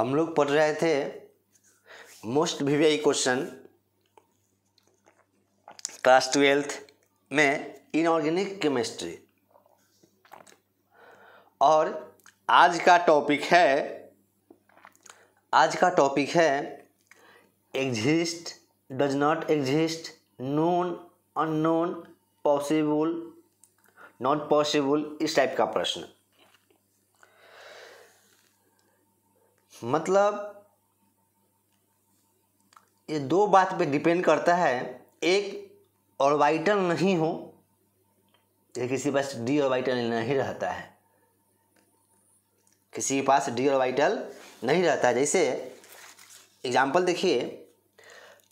हम लोग पढ़ रहे थे most V V question class twelfth में इनऑर्गेनिक केमिस्ट्री और आज का टॉपिक है आज का टॉपिक है exist does not exist known unknown possible not possible इस टाइप का प्रश्न मतलब ये दो बात पे डिपेंड करता है एक ऑर्बिटल नहीं हो ये किसी पास डी ऑर्बिटल नहीं रहता है किसी के पास डी ऑर्बिटल नहीं रहता है जैसे एग्जाम्पल देखिए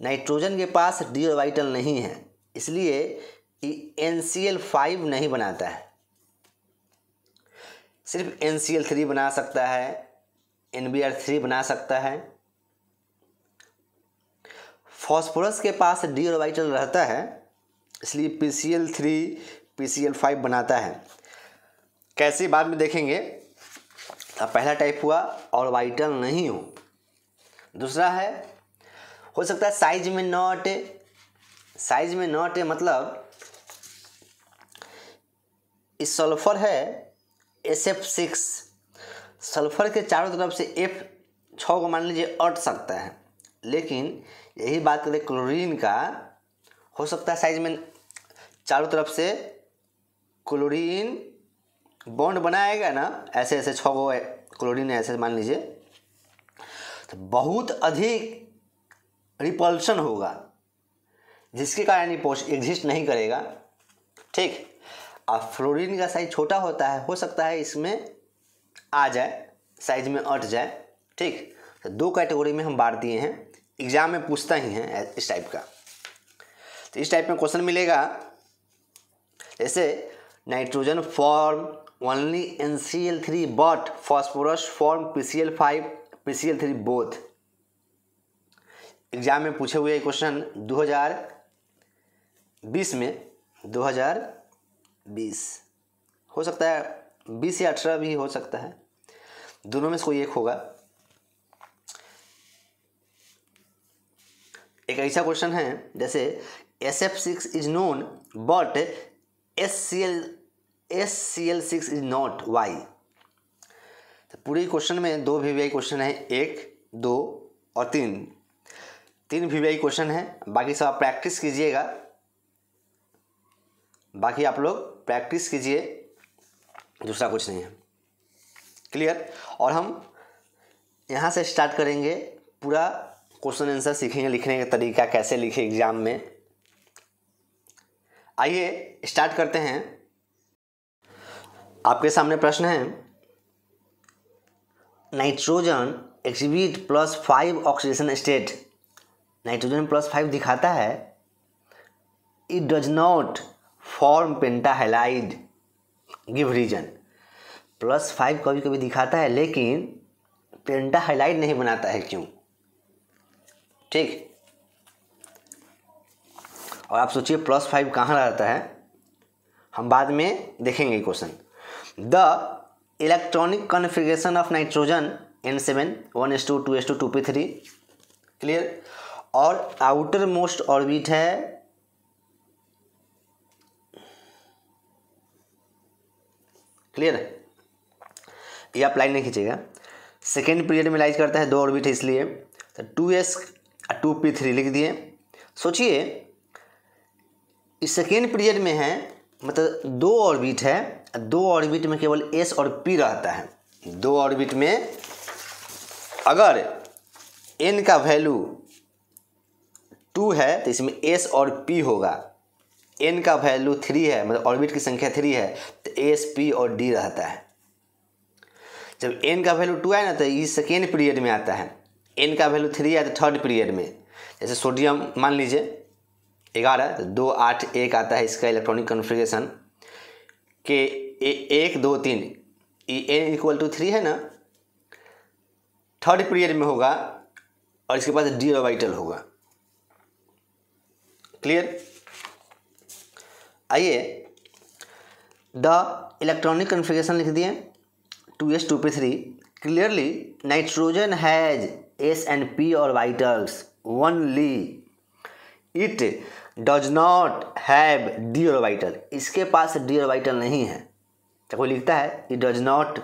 नाइट्रोजन के पास डी ऑर्बिटल नहीं है इसलिए एन सी एल फाइव नहीं बनाता है सिर्फ एन सी एल थ्री बना सकता है एन बी आर थ्री बना सकता है फॉस्फोरस के पास डी ऑर्बिटल रहता है इसलिए P C L three P C L five बनाता है कैसे बाद में देखेंगे तो पहला टाइप हुआ ऑर्बिटल नहीं हो दूसरा है हो सकता है साइज में नॉट साइज में नॉट मतलब इस सल्फर है एस एफ सिक्स सल्फर के चारों तरफ से एफ छः को मान लीजिए अट सकता है लेकिन यही बात करें क्लोरीन का हो सकता है साइज में चारों तरफ से क्लोरीन बॉन्ड बनाएगा ना ऐसे ऐसे छः को क्लोरीन ऐसे मान लीजिए तो बहुत अधिक रिपल्शन होगा जिसके कारण ये पोस्ट एग्जिस्ट नहीं करेगा ठीक और फ्लोरीन का साइज छोटा होता है हो सकता है इसमें आ जाए साइज में अट जाए ठीक तो दो कैटेगरी में हम बांट दिए हैं एग्जाम में पूछता ही है इस टाइप का तो इस टाइप में क्वेश्चन मिलेगा जैसे nitrogen form only N C L three but phosphorus form P C L five P C L three both exam में पूछे हुए क्वेश्चन 2020 में 2020 हो सकता है बीस या अठारह भी हो सकता है दोनों में से कोई एक होगा एक ऐसा क्वेश्चन है जैसे S F six is known but S C L S C L six is not why तो पूरे क्वेश्चन में दो वी वी क्वेश्चन है एक दो और तीन तीन वी वी क्वेश्चन है बाकी सब आप प्रैक्टिस कीजिएगा बाकी आप लोग प्रैक्टिस कीजिए दूसरा कुछ नहीं है क्लियर और हम यहाँ से स्टार्ट करेंगे पूरा क्वेश्चन आंसर सीखेंगे लिखने का तरीका कैसे लिखे एग्ज़ाम में आइए स्टार्ट करते हैं आपके सामने प्रश्न है nitrogen exhibit plus five oxidation state nitrogen plus five दिखाता है it does not form pentahalide give reason plus five कभी कभी दिखाता है लेकिन पेंटा हाईलाइट नहीं बनाता है क्यों ठीक और आप सोचिए प्लस फाइव कहाँ रहता है हम बाद में देखेंगे question the electronic configuration of nitrogen N seven one S two two S two two P three clear और आउटर मोस्ट ऑर्बिट है क्लियर है ये आप लाइन नहीं खींचेगा सेकेंड पीरियड में लाइज करता है दो ऑर्बिट है इसलिए तो two S two P three लिख दिए सोचिए इस सेकेंड पीरियड में है मतलब दो ऑर्बिट है दो ऑर्बिट में केवल एस और पी रहता है दो ऑर्बिट में अगर एन का वैल्यू टू है तो इसमें एस और पी होगा एन का वैल्यू थ्री है मतलब ऑर्बिट की संख्या थ्री है तो एस पी और डी रहता है जब एन का वैल्यू टू है ना तो ये सेकेंड पीरियड में आता है एन का वैल्यू थ्री है तो थर्ड पीरियड में जैसे सोडियम मान लीजिए ग्यारह तो दो आठ एक आता है इसका इलेक्ट्रॉनिक कॉन्फ़िगरेशन के ए, एक दो तीन एन इक्वल टू थ्री है ना थर्ड पीरियड में होगा और इसके पास डी ऑर्बिटल होगा क्लियर आइए द इलेक्ट्रॉनिक कन्फिगेशन लिख दिए two S two P three clearly nitrogen has S and P orbitals like it does not have D orbital इसके पास डी और वाइटल नहीं है तो कोई लिखता है it does not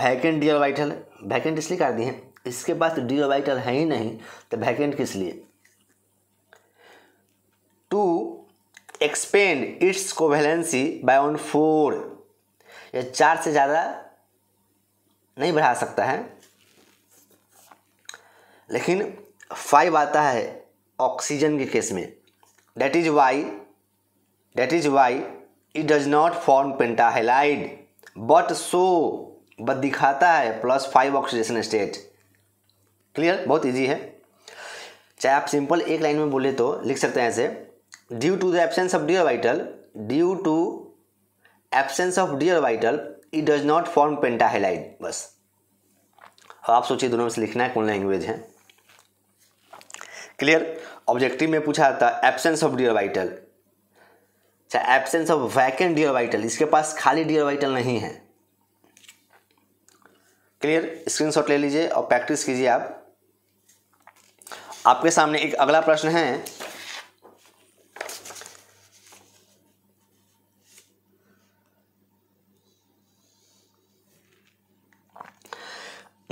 vacant D orbital vacant इसलिए कर दिए हैं इसके पास डी और वाइटल है ही नहीं तो वैकेंट किस लिए to expand its covalency beyond four यह चार से ज़्यादा नहीं बढ़ा सकता है लेकिन फाइव आता है ऑक्सीजन के केस में that is why that is why it does not form pentahalide but so but दिखाता है plus five oxidation state clear बहुत इजी है चाहे आप सिंपल एक लाइन में बोले तो लिख सकते हैं ऐसे due to the absence of D orbital due to absence of D orbital it does not form pentahalide बस अब आप सोचिए दोनों में से लिखना है कौन लैंग्वेज है क्लियर ऑब्जेक्टिव में पूछा था एब्सेंस ऑफ डियर वाइटल अच्छा absence of vacant D orbital इसके पास खाली डियर वाइटल नहीं है क्लियर स्क्रीनशॉट ले लीजिए और प्रैक्टिस कीजिए आप आपके सामने एक अगला प्रश्न है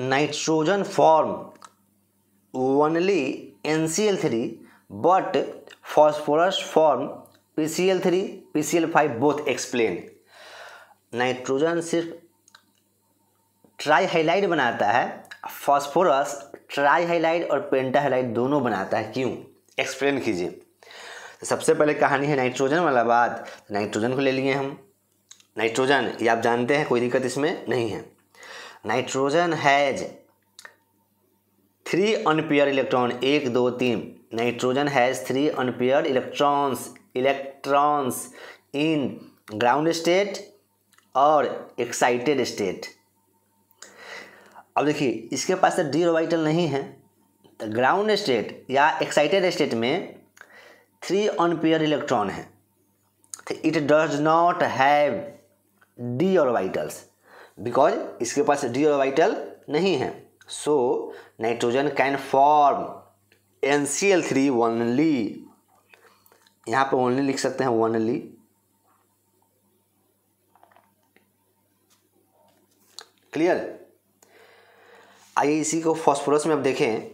nitrogen form only N C L three but phosphorus form P C L three P C L five both explain nitrogen सिर्फ ट्राईहाइलाइड बनाता है फॉस्फोरस ट्राईहाइलाइड और पेंटाहाइलाइड दोनों बनाता है क्यों एक्सप्लेन कीजिए तो सबसे पहले कहानी है नाइट्रोजन वाला बात नाइट्रोजन को ले लिए हम नाइट्रोजन ये आप जानते हैं कोई दिक्कत इसमें नहीं है nitrogen has three unpaired electron एक दो तीन nitrogen has three unpaired electrons electrons in ground state और एक्साइटेड स्टेट अब देखिए इसके पास तो डी ऑर्बिटल नहीं है तो ग्राउंड स्टेट या एक्साइटेड स्टेट में थ्री अनपेयर इलेक्ट्रॉन है तो it does not have D orbitals because इसके पास डी ऑर्बिटल नहीं है so nitrogen can form N C L three only यहाँ पर ओनली लिख सकते हैं वनली क्लियर आइए इसी को फॉस्फोरस में आप देखें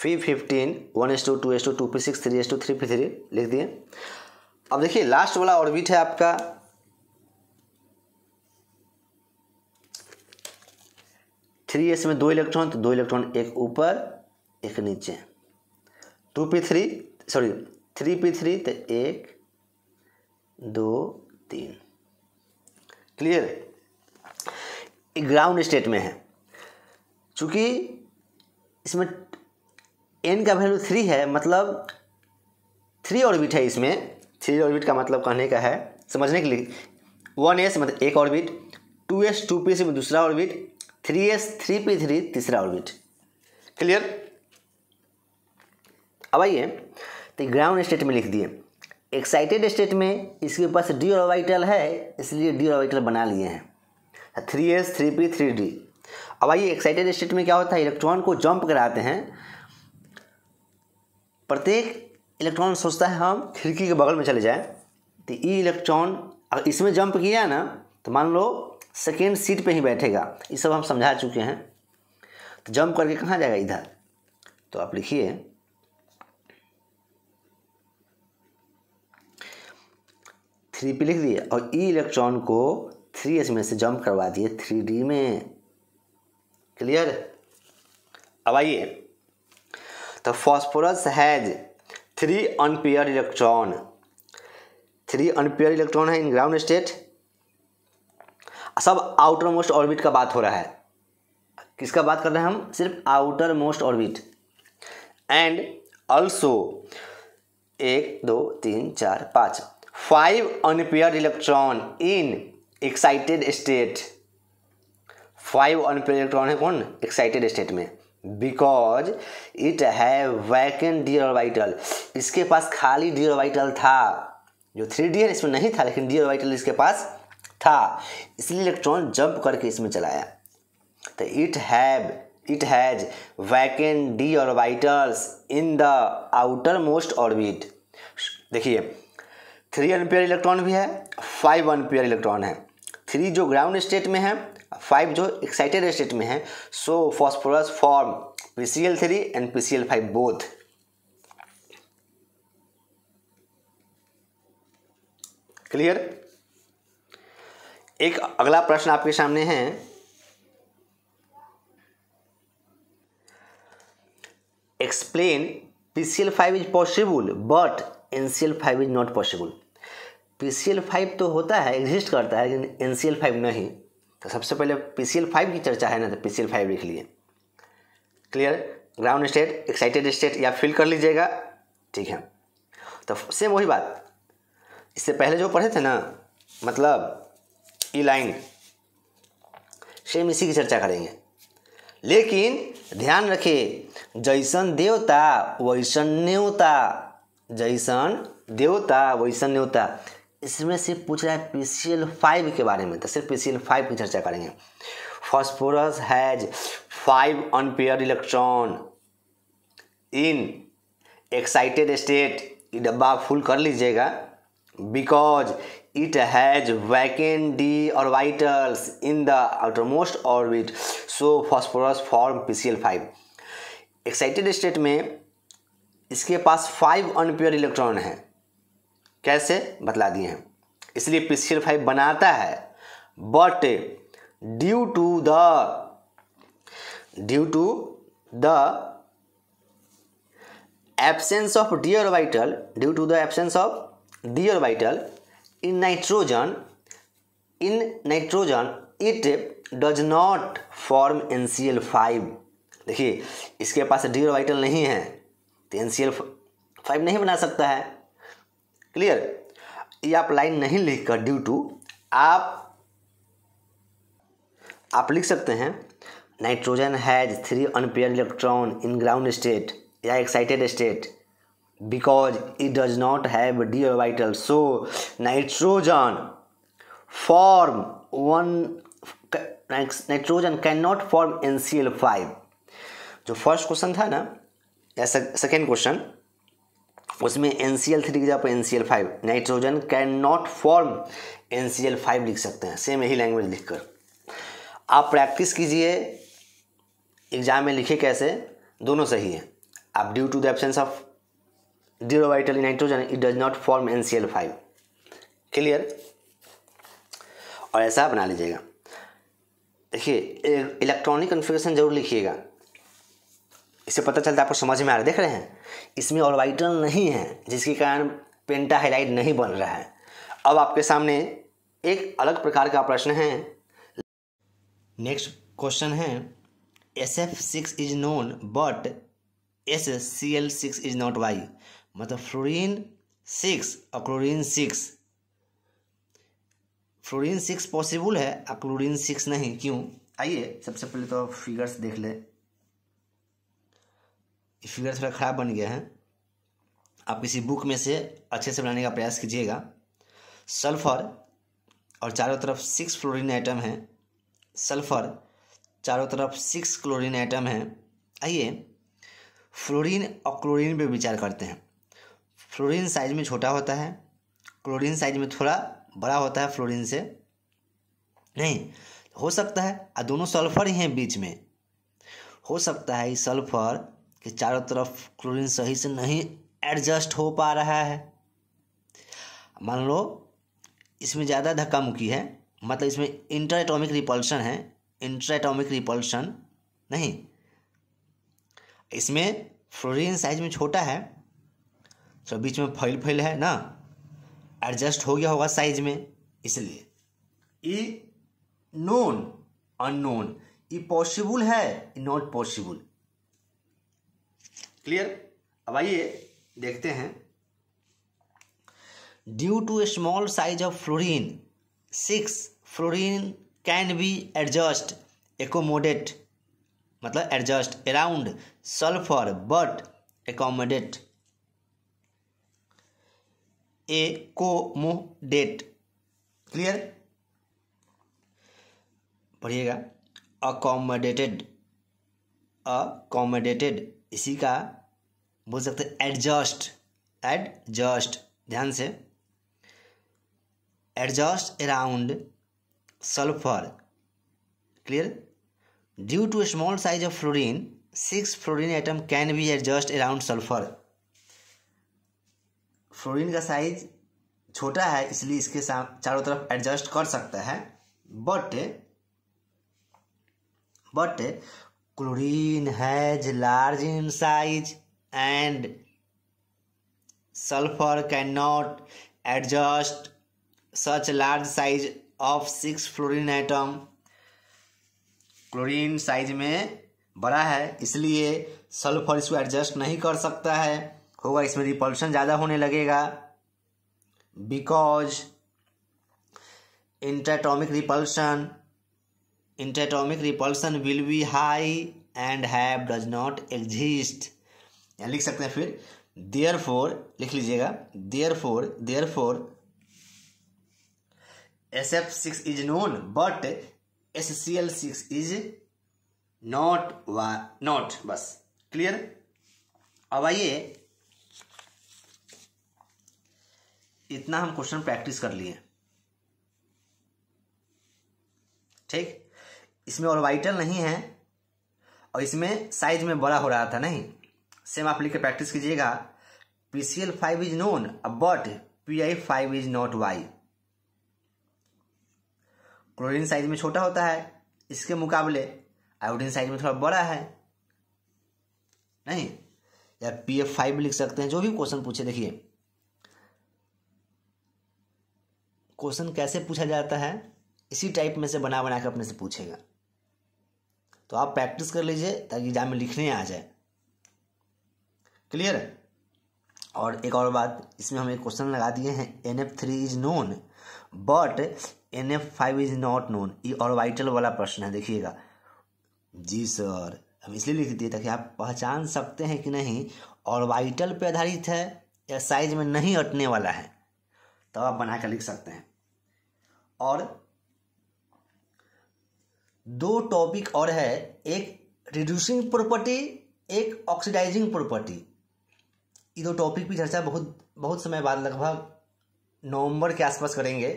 P fifteen one S two two S two two P six three S two three P three लिख दिए अब देखिए लास्ट वाला ऑर्बिट है आपका थ्री एस में दो इलेक्ट्रॉन तो दो इलेक्ट्रॉन एक ऊपर एक नीचे two P three sorry three P three तो एक दो तीन क्लियर ग्राउंड स्टेट में है चूंकि इसमें एन का वैल्यू थ्री है मतलब थ्री ऑर्बिट है इसमें थ्री ऑर्बिट का मतलब कहने का है समझने के लिए वन एस मतलब एक orbit two S two P S में दूसरा orbit three S three P three तीसरा ऑर्बिट क्लियर अब आइए तो ग्राउंड स्टेट में लिख दिए एक्साइटेड स्टेट में इसके पास डी ऑर्बिटल है इसलिए डी ऑर्बिटल बना लिए हैं three S three P three D अब आइए एक्साइटेड स्टेट में क्या होता है इलेक्ट्रॉन को जंप कराते हैं प्रत्येक इलेक्ट्रॉन सोचता है हम खिड़की के बगल में चले जाएं तो ई इलेक्ट्रॉन अगर इसमें जंप किया ना तो मान लो सेकेंड सीट पे ही बैठेगा ये सब हम समझा चुके हैं तो जंप करके कहाँ जाएगा इधर तो आप लिखिए थ्री पे लिख दिए और ई इलेक्ट्रॉन को थ्री एस में से जंप करवा दिए थ्री डी में क्लियर अब आइए तो phosphorus has three unpaired electron three unpaired electron है इन ग्राउंड स्टेट सब आउटर मोस्ट ऑर्बिट का बात हो रहा है किसका बात कर रहे हैं हम सिर्फ outermost orbit and also एक दो तीन चार पाँच five unpaired electron in excited state five unpaired electron है कौन एक्साइटेड स्टेट में बिकॉज इट है वैकेंट डी ऑर्बिटल इसके पास खाली डी ऑर्बिटल था जो थ्री डी है इसमें नहीं था लेकिन डी ऑर्बिटल इसके पास था इसलिए इलेक्ट्रॉन जंप करके इसमें चलाया तो it have it has vacant D orbitals in the outermost orbit देखिए थ्री अनपेयर इलेक्ट्रॉन भी है फाइव अनपेयर इलेक्ट्रॉन है थ्री जो ग्राउंड स्टेट में है फाइव जो एक्साइटेड स्टेट में है so phosphorus form P C L three and P C L five both clear एक अगला प्रश्न आपके सामने है explain P C L five is possible but N C L five is not possible P C L five तो होता है exist करता है लेकिन एन सी एल फाइव नहीं तो सबसे पहले पी सी एल फाइव की चर्चा है ना तो पी सी एल फाइव लिख लिए clear ground state excited state या फिल कर लीजिएगा ठीक है तो सेम वही बात इससे पहले जो पढ़े थे ना मतलब इलाइन सेम इसी की चर्चा करेंगे लेकिन ध्यान रखिए जैसन देवता वैसन न्योता जैसन देवता वैसन न्योता इसमें सिर्फ पूछ रहा है पी सी एल फाइव के बारे में तो सिर्फ पी सी एल फाइव की चर्चा करेंगे phosphorus has five unpaired electron in excited state डब्बा फुल कर लीजिएगा because it has vacant D d in the outermost orbit so phosphorus phosphorus PCL five excited state में इसके पास फाइव अनप्योर इलेक्ट्रॉन हैं कैसे बतला दिए हैं इसलिए पी सी एल फाइव बनाता है but due to the due to the absence of D orbital due to the absence of D orbital in nitrogen in nitrogen it does not form NCl5 देखिए इसके पास D orbital नहीं है तो N five नहीं बना सकता है क्लियर ये आप लाइन नहीं लिख कर ड्यू टू आप आप लिख सकते हैं nitrogen has three unpaired electron in ground state या excited state because it does not have D vital so nitrogen form one nitrogen can not form N C L five जो first question था ना या second question उसमें N C L three की जगह N C L five nitrogen can not form N C L five लिख सकते हैं सेम यही लैंग्वेज लिखकर आप प्रैक्टिस कीजिए एग्जाम में लिखे कैसे दोनों सही है आप due to the absence of it does not form N C L five clear और ऐसा बना लीजिएगा देखिए इलेक्ट्रॉनिक कन्फिग्रेशन जरूर लिखिएगा इससे पता चलता है आपको समझ में आ रहा है देख रहे हैं इसमें वाइटल नहीं है जिसके कारण पेंटा हाईलाइट नहीं बन रहा है अब आपके सामने एक अलग प्रकार का प्रश्न है नेक्स्ट क्वेश्चन है S F six is known but S S C L six is not why मतलब फ्लोरीन सिक्स और chlorine six fluorine six possible है और सिक्स नहीं क्यों आइए सबसे पहले तो फिगर्स देख ले फिगर थोड़ा ख़राब बन गया है आप किसी बुक में से अच्छे से बनाने का प्रयास कीजिएगा सल्फर और चारों तरफ सिक्स फ्लोरीन आइटम है सल्फर चारों तरफ सिक्स क्लोरीन आइटम है आइए फ्लोरीन और क्लोरीन पे विचार करते हैं फ्लोरीन साइज में छोटा होता है क्लोरीन साइज में थोड़ा बड़ा होता है फ्लोरीन से नहीं हो सकता है और दोनों सल्फर ही हैं बीच में हो सकता है इस सल्फर के चारों तरफ क्लोरीन सही से नहीं एडजस्ट हो पा रहा है मान लो इसमें ज़्यादा धक्का मुक्की है मतलब इसमें इंटर एटॉमिक रिपल्शन है इंटर एटॉमिक रिपल्शन नहीं इसमें फ्लोरिन साइज में छोटा है तो बीच में फैल फैल है ना एडजस्ट हो गया होगा साइज में इसलिए ई नोन अननोन ये पॉसिबल है नॉट पॉसिबल क्लियर अब आइए देखते हैं due to a small size of fluorine six fluorine can be adjust accommodate मतलब adjust around sulphur but accommodate accommodate clear पढ़िएगा अकोमोडेटेड अकोमोडेटेड इसी का बोल सकते एडजस्ट एडजस्ट ध्यान से adjust around sulphur clear due to small size of fluorine six fluorine atom can be adjust around sulphur fluorine का size छोटा है इसलिए इसके साथ चारों तरफ एडजस्ट कर सकता है but but chlorine has large in size and sulphur can not adjust such large size of six fluorine atom chlorine size में बड़ा है इसलिए सल्फर इसको एडजस्ट नहीं कर सकता है होगा इसमें रिपल्शन ज़्यादा होने लगेगा because interatomic repulsion interatomic repulsion will be high and have does not exist या लिख सकते हैं फिर देयर फोर लिख लीजिएगा therefore therefore S F six is known but L six is not वा नॉट बस क्लियर अब आइए इतना हम क्वेश्चन प्रैक्टिस कर लिए ठीक इसमें और वाइटल नहीं है और इसमें साइज में बड़ा हो रहा था नहीं सेम आप लिखकर प्रैक्टिस कीजिएगा P C L five is known but P I five is not why chlorine size में छोटा होता है इसके मुकाबले आयोडीन साइज में थोड़ा बड़ा है नहीं या पी एफ फाइव लिख सकते हैं जो भी क्वेश्चन पूछे देखिए क्वेश्चन कैसे पूछा जाता है इसी टाइप में से बना बना के अपने से पूछेगा तो आप प्रैक्टिस कर लीजिए ताकि एग्जाम में लिखने आ जाए क्लियर है और एक और बात इसमें हम एक क्वेश्चन लगा दिए हैं N F three is known but N F five is not known ये ऑर्बिटल वाला प्रश्न है देखिएगा जी सर हम इसलिए लिख दिए ताकि आप पहचान सकते हैं कि नहीं ऑर्बिटल पे आधारित है या साइज में नहीं अटने वाला है तब तो आप बना कर लिख सकते हैं और दो टॉपिक और है एक रिड्यूसिंग प्रॉपर्टी एक ऑक्सीडाइजिंग प्रॉपर्टी ये दो टॉपिक भी चर्चा बहुत बहुत समय बाद लगभग नवंबर के आसपास करेंगे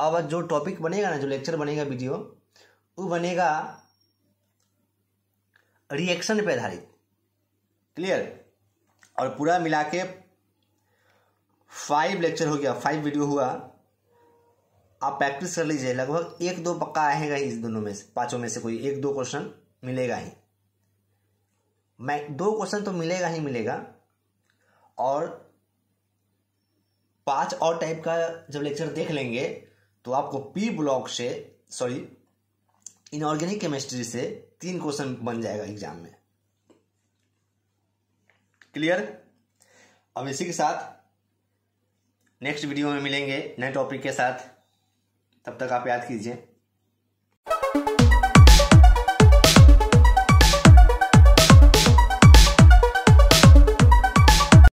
अब जो टॉपिक बनेगा ना जो लेक्चर बनेगा वीडियो वो बनेगा रिएक्शन पे आधारित क्लियर और पूरा मिला के फाइव लेक्चर हो गया फाइव वीडियो हुआ आप प्रैक्टिस कर लीजिए लगभग एक दो पक्का आएगा ही इस दोनों में से पांचों में से कोई एक दो क्वेश्चन मिलेगा ही मैं दो क्वेश्चन तो मिलेगा ही मिलेगा और पांच और टाइप का जब लेक्चर देख लेंगे तो आपको पी ब्लॉक से सॉरी इनऑर्गेनिक केमिस्ट्री से तीन क्वेश्चन बन जाएगा एग्जाम में क्लियर अब इसी के साथ नेक्स्ट वीडियो में मिलेंगे नए टॉपिक के साथ तब तक आप याद कीजिए